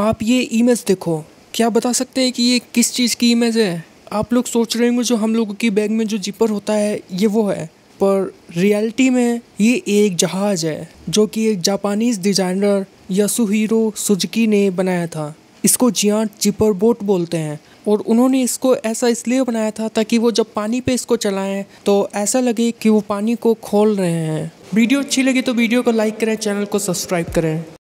आप ये इमेज देखो क्या बता सकते हैं कि ये किस चीज़ की इमेज है आप लोग सोच रहे होंगे जो हम लोगों की बैग में जो जिपर होता है ये वो है पर रियलिटी में ये एक जहाज़ है जो कि एक जापानीज़ डिज़ाइनर यासुहीरो सुजुकी ने बनाया था इसको जिया जिपर बोट बोलते हैं और उन्होंने इसको ऐसा इसलिए बनाया था ताकि वो जब पानी पे इसको चलाएं तो ऐसा लगे कि वो पानी को खोल रहे हैं वीडियो अच्छी लगी तो वीडियो को लाइक करें चैनल को सब्सक्राइब करें